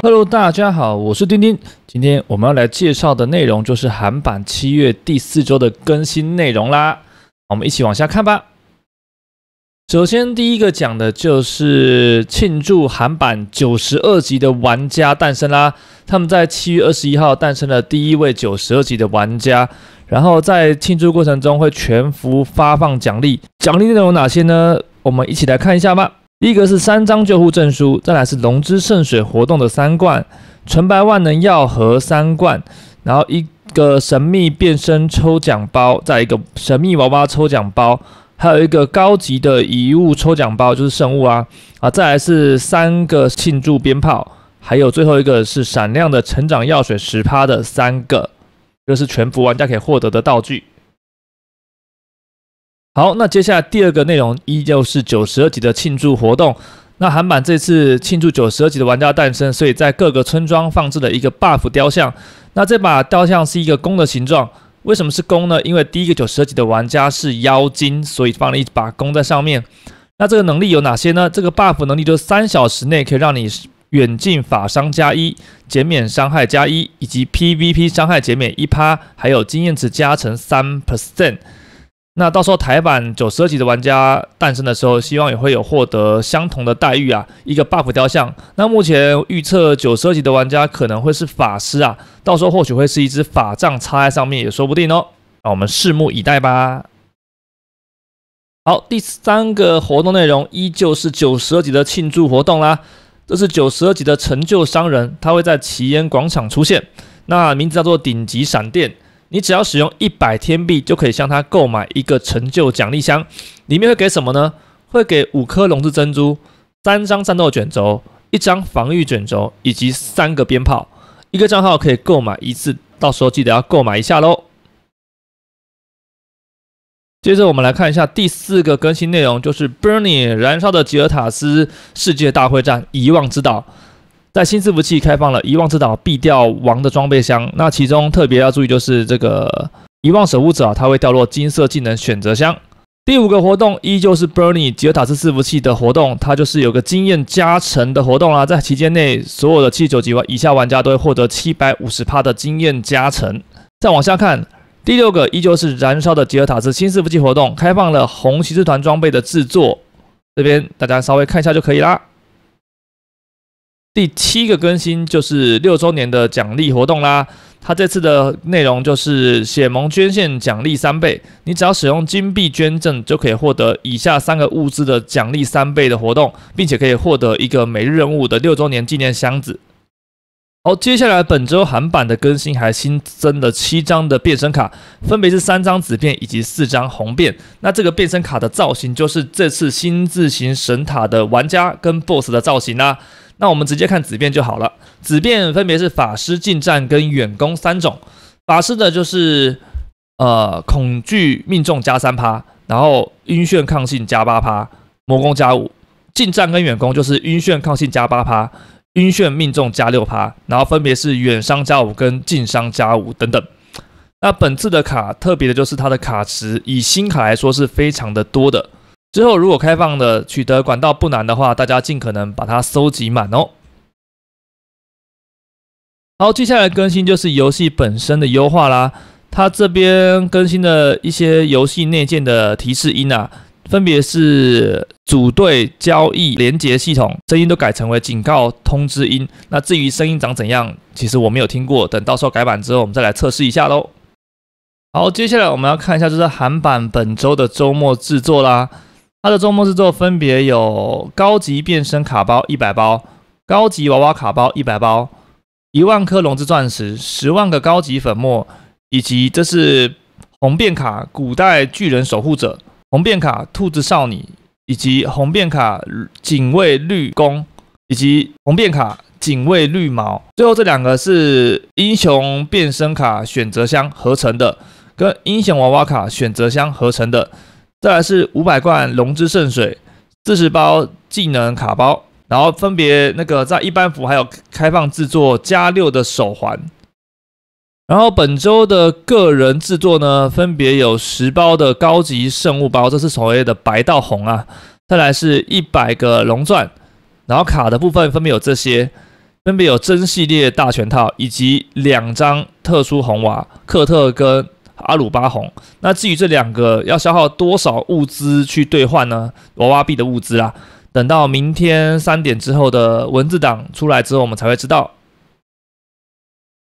Hello，大家好，我是钉钉。今天我们要来介绍的内容就是韩版七月第四周的更新内容啦。我们一起往下看吧。首先，第一个讲的就是庆祝韩版九十二级的玩家诞生啦。他们在七月二十一号诞生了第一位九十二级的玩家，然后在庆祝过程中会全服发放奖励。奖励内容有哪些呢？我们一起来看一下吧。一个是三张救护证书，再来是龙之圣水活动的三罐纯白万能药盒三罐，然后一个神秘变身抽奖包，再一个神秘娃娃抽奖包，还有一个高级的遗物抽奖包，就是圣物啊啊！再来是三个庆祝鞭炮，还有最后一个是闪亮的成长药水十趴的三个，这是全服玩家可以获得的道具。好，那接下来第二个内容依旧是九十二级的庆祝活动。那韩版这次庆祝九十二级的玩家诞生，所以在各个村庄放置了一个 buff 雕像。那这把雕像是一个弓的形状，为什么是弓呢？因为第一个九十二级的玩家是妖精，所以放了一把弓在上面。那这个能力有哪些呢？这个 buff 能力就是三小时内可以让你远近法伤加一，减免伤害加一，以及 PVP 伤害减免一趴，还有经验值加成三 percent。那到时候台版九十二级的玩家诞生的时候，希望也会有获得相同的待遇啊，一个 buff 雕像。那目前预测九十二级的玩家可能会是法师啊，到时候或许会是一支法杖插在上面也说不定哦。那我们拭目以待吧。好，第三个活动内容依旧是九十二级的庆祝活动啦，这是九十二级的成就商人，他会在奇烟广场出现，那名字叫做顶级闪电。你只要使用一百天币，就可以向他购买一个成就奖励箱，里面会给什么呢？会给五颗龙之珍珠、三张战斗卷轴、一张防御卷轴以及三个鞭炮。一个账号可以购买一次，到时候记得要购买一下喽。接着我们来看一下第四个更新内容，就是 Burnie 燃烧的吉尔塔斯世界大会战遗忘之岛。在新伺服器开放了遗忘之岛必掉王的装备箱，那其中特别要注意就是这个遗忘守护者啊，它会掉落金色技能选择箱。第五个活动依旧是 Bernie 吉尔塔斯伺服器的活动，它就是有个经验加成的活动啦，在期间内所有的七九级以下玩家都会获得七百五十帕的经验加成。再往下看，第六个依旧是燃烧的吉尔塔斯新伺服器活动，开放了红骑士团装备的制作，这边大家稍微看一下就可以啦。第七个更新就是六周年的奖励活动啦，它这次的内容就是血盟捐献奖励三倍，你只要使用金币捐赠就可以获得以下三个物资的奖励三倍的活动，并且可以获得一个每日任务的六周年纪念箱子。好，接下来本周韩版的更新还新增了七张的变身卡，分别是三张紫变以及四张红变。那这个变身卡的造型就是这次新字形神塔的玩家跟 BOSS 的造型啦。那我们直接看子变就好了。子变分别是法师近战跟远攻三种。法师呢就是呃恐惧命中加三趴，然后晕眩抗性加八趴，魔攻加五。近战跟远攻就是晕眩抗性加八趴，晕眩命中加六趴，然后分别是远伤加五跟近伤加五等等。那本次的卡特别的就是它的卡池，以新卡来说是非常的多的。之后如果开放的取得管道不难的话，大家尽可能把它收集满哦。好，接下来更新就是游戏本身的优化啦。它这边更新的一些游戏内建的提示音啊，分别是组队、交易、连接系统声音都改成为警告通知音。那至于声音长怎样，其实我没有听过。等到时候改版之后，我们再来测试一下喽。好，接下来我们要看一下就是韩版本周的周末制作啦。他的周末制作分别有高级变身卡包一百包、高级娃娃卡包一百包、一万颗龙之钻石、十万个高级粉末，以及这是红变卡古代巨人守护者、红变卡兔子少女，以及红变卡警卫绿弓，以及红变卡警卫绿毛。最后这两个是英雄变身卡选择箱合成的，跟英雄娃娃卡选择箱合成的。再来是五百罐龙之圣水，四十包技能卡包，然后分别那个在一般服还有开放制作加六的手环。然后本周的个人制作呢，分别有十包的高级圣物包，这是所谓的白到红啊。再来是一百个龙钻，然后卡的部分分别有这些，分别有真系列大全套以及两张特殊红娃克特跟。阿鲁巴红，那至于这两个要消耗多少物资去兑换呢？娃娃币的物资啊，等到明天三点之后的文字档出来之后，我们才会知道。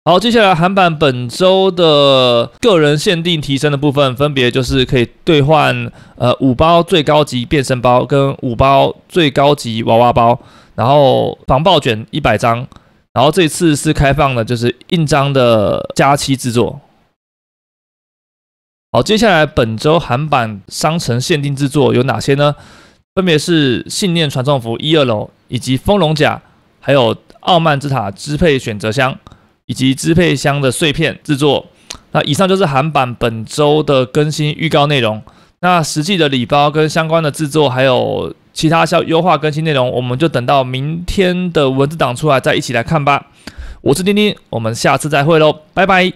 好，接下来韩版本周的个人限定提升的部分，分别就是可以兑换呃五包最高级变身包跟五包最高级娃娃包，然后防爆卷一百张，然后这次是开放的，就是印章的加期制作。好，接下来本周韩版商城限定制作有哪些呢？分别是信念传送符一二楼，以及风龙甲，还有傲慢之塔支配选择箱，以及支配箱的碎片制作。那以上就是韩版本周的更新预告内容。那实际的礼包跟相关的制作，还有其他消优化更新内容，我们就等到明天的文字档出来再一起来看吧。我是丁丁，我们下次再会喽，拜拜。